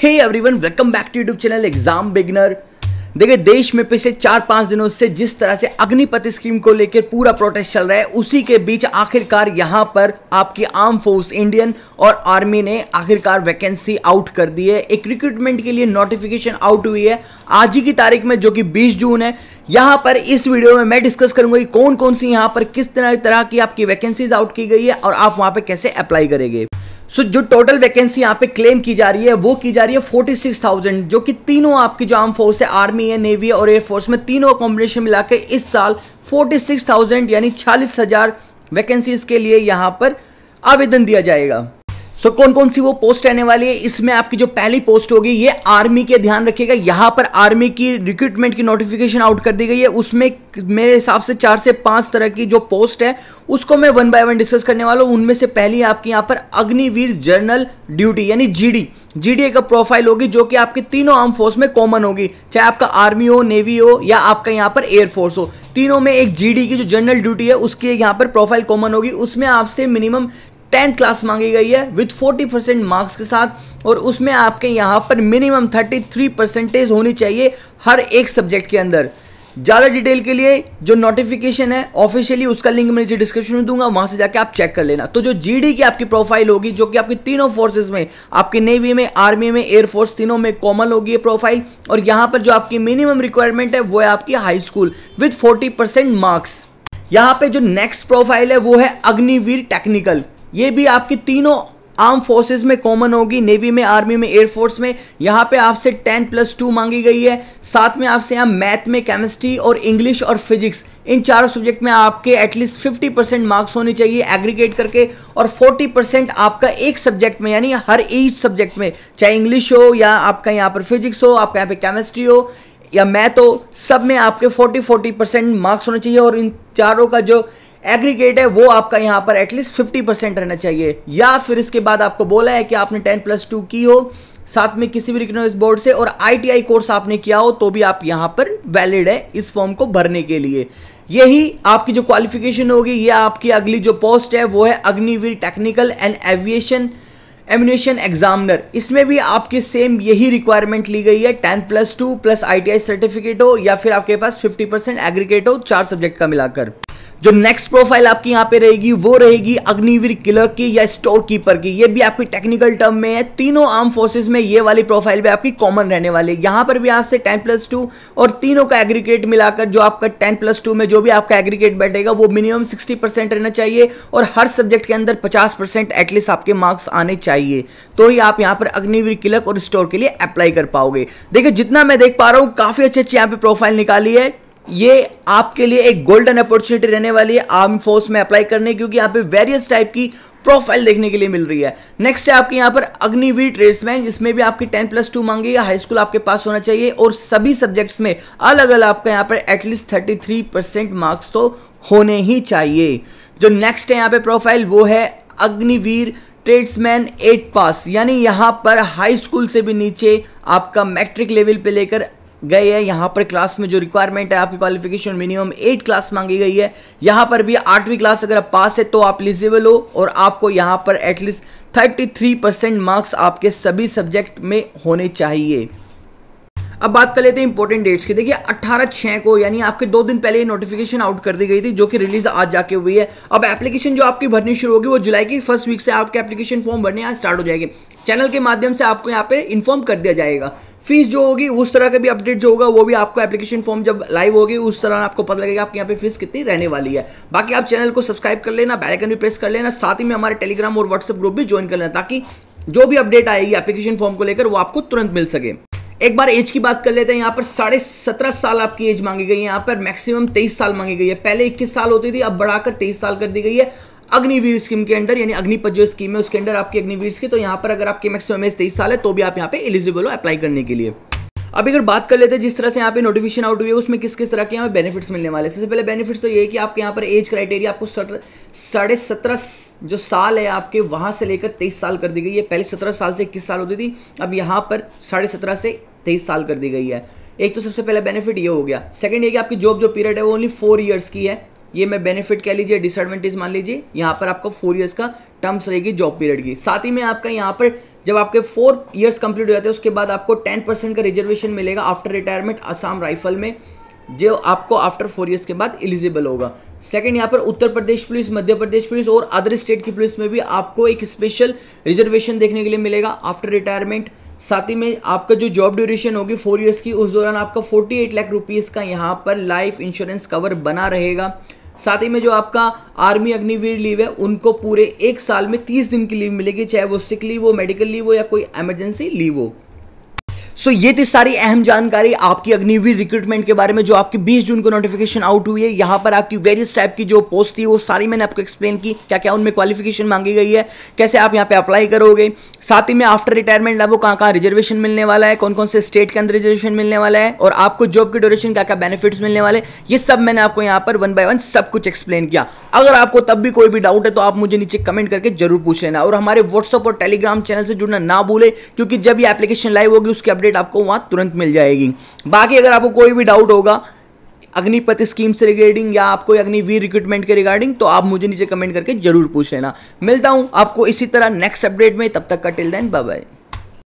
hey everyone welcome back to YouTube channel exam beginner देखिए देश में पिछले चार पाँच दिनों से जिस तरह से अग्निपथ स्कीम को लेकर पूरा प्रोटेस्ट चल रहा है उसी के बीच आखिरकार यहाँ पर आपकी आर्म फोर्स इंडियन और आर्मी ने आखिरकार वैकेंसी आउट कर दी है एक रिक्रूटमेंट के लिए नोटिफिकेशन आउट हुई है आज ही की तारीख में जो कि बीस जून है यहाँ पर इस वीडियो में मैं डिस्कस करूंगा कि कौन कौन सी यहाँ पर किस तरह तरह की आपकी वैकेंसीज आउट की गई है और आप वहाँ पर कैसे अप्लाई करेंगे सो so, जो टोटल वैकेंसी यहाँ पे क्लेम की जा रही है वो की जा रही है 46,000 जो कि तीनों आपकी जो आर्म फोर्स है आर्मी है नेवी है और एयरफोर्स में तीनों कॉम्बिनेशन मिला के इस साल 46,000 यानी हजार वैकेंसीज के लिए यहाँ पर आवेदन दिया जाएगा सो so, कौन कौन सी वो पोस्ट आने वाली है इसमें आपकी जो पहली पोस्ट होगी ये आर्मी के ध्यान रखिएगा यहाँ पर आर्मी की रिक्रूटमेंट की नोटिफिकेशन आउट कर दी गई है उसमें मेरे हिसाब से चार से पांच तरह की जो पोस्ट है उसको मैं वन बाय वन डिस्कस करने वाला हूँ उनमें से पहली आपके यहाँ पर अग्निवीर जर्नल ड्यूटी यानी जीडी जीडीए का प्रोफाइल होगी जो कि आपके तीनों आर्म फोर्स में कॉमन होगी चाहे आपका आर्मी हो नेवी हो या आपका यहाँ पर एयरफोर्स हो तीनों में एक जीडी की जो जनरल ड्यूटी है उसकी यहाँ पर प्रोफाइल कॉमन होगी उसमें आपसे मिनिमम टेंथ क्लास मांगी गई है विथ 40 परसेंट मार्क्स के साथ और उसमें आपके यहाँ पर मिनिमम 33 परसेंटेज होनी चाहिए हर एक सब्जेक्ट के अंदर ज़्यादा डिटेल के लिए जो नोटिफिकेशन है ऑफिशियली उसका लिंक मैं नीचे डिस्क्रिप्शन में दूंगा वहाँ से जाके आप चेक कर लेना तो जो जीडी की आपकी प्रोफाइल होगी जो कि आपकी तीनों फोर्सेज में आपके नेवी में आर्मी में एयरफोर्स तीनों में कॉमन होगी ये प्रोफाइल और यहाँ पर जो आपकी मिनिमम रिक्वायरमेंट है वो है आपकी high school with forty marks यहाँ पे जो नेक्स्ट प्रोफाइल है वो है अग्निवीर टेक्निकल ये भी आपकी तीनों आर्म फोर्सेस में कॉमन होगी नेवी में आर्मी में एयरफोर्स में यहाँ पे आपसे टेन प्लस टू मांगी गई है साथ में आपसे यहाँ मैथ में केमिस्ट्री और इंग्लिश और फिजिक्स इन चारों सब्जेक्ट में आपके एटलीस्ट फिफ्टी परसेंट मार्क्स होने चाहिए एग्रीगेट करके और फोर्टी परसेंट आपका एक सब्जेक्ट में यानी हर एक सब्जेक्ट में चाहे इंग्लिश हो या आपका यहाँ पर फिजिक्स हो आपका यहाँ पे केमिस्ट्री हो या मैथ हो सब में आपके फोर्टी फोर्टी परसेंट मार्क्स होने चाहिए और इन चारों का जो एग्रीगेट है वो आपका यहाँ पर एटलीस्ट फिफ्टी परसेंट रहना चाहिए या फिर इसके बाद आपको बोला है कि आपने टेन प्लस टू की हो साथ में किसी भी रिकग्नाइज बोर्ड से और आईटीआई कोर्स आपने किया हो तो भी आप यहाँ पर वैलिड है इस फॉर्म को भरने के लिए यही आपकी जो क्वालिफिकेशन होगी या आपकी अगली जो पोस्ट है वो है Agniveer technical and aviation examination examiner इसमें भी आपके सेम यही रिक्वायरमेंट ली गई है ten plus two plus I certificate हो या फिर आपके पास फिफ्टी परसेंट एग्रीगेट हो चार सब्जेक्ट का मिलाकर जो नेक्स्ट प्रोफाइल आपकी यहाँ पे रहेगी वो रहेगी अग्निवीर किलर की या स्टोर कीपर की ये भी आपकी टेक्निकल टर्म में है तीनों आर्म फोर्सेस में ये वाली प्रोफाइल भी आपकी कॉमन रहने वाली है यहाँ पर भी आपसे टेन प्लस टू और तीनों का एग्रीगेट मिलाकर जो आपका टेन प्लस टू में जो भी आपका एग्रीगेट बैठेगा वो मिनिमम सिक्सटी परसेंट रहना चाहिए और हर सब्जेक्ट के अंदर पचास परसेंट एटलीस्ट आपके मार्क्स आने चाहिए तो ही आप यहाँ पर अग्निवीर किलक और स्टोर के लिए अप्लाई कर पाओगे देखिए जितना मैं देख पा रहा हूँ काफी अच्छी अच्छी यहाँ पे प्रोफाइल निकाली है ये आपके लिए एक गोल्डन अपॉर्चुनिटी रहने वाली है आर्म फोर्स में अप्लाई करने क्योंकि यहाँ पे वेरियस टाइप की प्रोफाइल देखने के लिए मिल रही है नेक्स्ट है आपके यहाँ पर अग्निवीर ट्रेड्समैन जिसमें भी आपकी टेन प्लस टू मांगी हाई स्कूल आपके पास होना चाहिए और सभी सब्जेक्ट्स में अलग अलग आपका यहाँ पर at least thirty three percent marks तो होने ही चाहिए जो नेक्स्ट है यहाँ पे प्रोफाइल वो है अग्निवीर ट्रेड्समैन एट पास यानी यहाँ पर हाई स्कूल से भी नीचे आपका मैट्रिक लेवल पे लेकर गए हैं यहाँ पर क्लास में जो रिक्वायरमेंट है आपकी क्वालिफिकेशन मिनिमम एट क्लास मांगी गई है यहाँ पर भी आठवीं क्लास अगर आप पास है तो आप एलिजिबल हो और आपको यहाँ पर at least thirty three percent marks आपके सभी सब्जेक्ट में होने चाहिए अब बात कर लेते हैं इंपॉर्टेंट डेट्स की देखिए अट्ठारह छः को यानी आपके दो दिन पहले ये नोटिफिकेशन आउट कर दी गई थी जो कि रिलीज आज जाके हुई है अब एप्लीकेशन जो आपकी भरनी शुरू होगी वो जुलाई की फर्स्ट वीक से आपके एप्लीकेशन फॉर्म भरने आज स्टार्ट हो जाएगी चैनल के माध्यम से आपको यहाँ पे इन्फॉर्म कर दिया जाएगा फीस जो होगी उस तरह का भी अपडेट जो होगा वो भी आपको एप्लीकेशन फॉर्म जब लाइव होगी उस तरह आपको पता लगेगा आपके यहाँ पे फीस कितनी रहने वाली है बाकी आप चैनल को सब्सक्राइब कर लेना बैलकन भी प्रेस कर लेना साथ ही में हमारे टेलीग्राम और व्हाट्सएप ग्रुप भी ज्वाइन कर लेना ताकि जो भी अपडेट आएगी एप्लीकेशन फॉर्म को लेकर वो आपको तुरंत मिल सके एक बार एज की बात कर लेते हैं यहाँ पर साढ़े सत्रह साल आपकी एज मांगी गई है यहाँ पर मैक्सिमम तेईस साल मांगी गई है पहले इक्कीस साल होती थी अब बढ़ाकर तेईस साल कर दी गई है अग्निवीर स्कीम के अंडर यानी अग्निपथ जो स्कीम है उसके अंडर आपकी अग्निवीर की तो यहाँ पर अगर आपकी मैक्सिमम एज तेईस साल है तो भी आप यहाँ पे एलिजिबल हो अप्लाई करने के लिए अभी अगर बात कर लेते हैं जिस तरह से यहाँ पे नोटिफिकेशन आउट हुई है उसमें किस किस तरह के यहाँ बेनिफिट्स मिलने वाले सबसे पहले बेनिफिट्स तो ये है कि आपके यहाँ पर एज क्राइटेरिया आपको साढ़े सत्रह जो साल है आपके वहाँ से लेकर तेईस साल कर दी गई है पहले सत्रह साल से इक्कीस साल होती थी अब यहाँ पर साढ़े सत्रह से तेईस साल कर दी गई है एक तो सबसे पहले बेनिफिट ये हो गया सेकंड ये कि आपकी जॉब जो पीरियड है वो ओनली फोर ईयर्स की है ये मैं बेनिफिट कह लीजिए डिसएडवांटेज मान लीजिए यहाँ पर आपको फोर ईयर्स का टर्म्स रहेगी जॉब पीरियड की साथ ही में आपका यहाँ पर जब आपके फोर ईयर्स कंप्लीट हो जाते हैं उसके बाद आपको टेन परसेंट का रिजर्वेशन मिलेगा आफ्टर रिटायरमेंट आसाम राइफल में जो आपको आफ्टर फोर ईयर्स के बाद एलिजिबल होगा सेकंड यहाँ पर उत्तर प्रदेश पुलिस मध्य प्रदेश पुलिस और अदर स्टेट की पुलिस में भी आपको एक स्पेशल रिजर्वेशन देखने के लिए मिलेगा आफ्टर रिटायरमेंट साथ ही में आपका जो जॉब ड्यूरेशन होगी फोर ईयर्स की उस दौरान आपका 48 लाख रुपीस का यहाँ पर लाइफ इंश्योरेंस कवर बना रहेगा साथ ही में जो आपका आर्मी अग्निवीर लीव है उनको पूरे एक साल में तीस दिन की लीव मिलेगी चाहे वो सिक लीव हो मेडिकल लीव हो या कोई एमरजेंसी लीव हो सो ये थी सारी अहम जानकारी आपकी अग्निवीर रिक्रूटमेंट के बारे में जो आपकी 20 जून को नोटिफिकेशन आउट हुई है यहाँ पर आपकी वेरियस टाइप की जो पोस्ट थी वो सारी मैंने आपको एक्सप्लेन की क्या क्या उनमें क्वालिफिकेशन मांगी गई है कैसे आप यहाँ पे अप्लाई करोगे साथ ही में आफ्टर रिटायरमेंट लाभ कहाँ कहाँ रिजर्वेशन मिलने वाला है कौन कौन से स्टेट के अंदर रिजर्वेशन मिलने वाला है और आपको जॉब की ड्यूरेशन क्या क्या बेनिफिट्स मिलने वाले ये सब मैंने आपको यहाँ पर वन बाय वन सब कुछ एक्सप्लेन किया अगर आपको तब भी कोई भी डाउट है तो आप मुझे नीचे कमेंट करके जरूर पूछ लेना और हमारे व्हाट्सअप और टेलीग्राम चैनल से जुड़ना ना भूले क्योंकि जब ये एप्लीकेशन लाइव होगी उसकी अपडेट अपडेट आपको वहाँ तुरंत मिल जाएगी बाकी अगर आपको कोई भी डाउट होगा अग्निपथ स्कीम से रिगार्डिंग या आपको अग्निवीर रिक्रूटमेंट के रिगार्डिंग तो आप मुझे नीचे कमेंट करके जरूर पूछ लेना मिलता हूँ आपको इसी तरह नेक्स्ट अपडेट में तब तक का टिल देन बाय बाय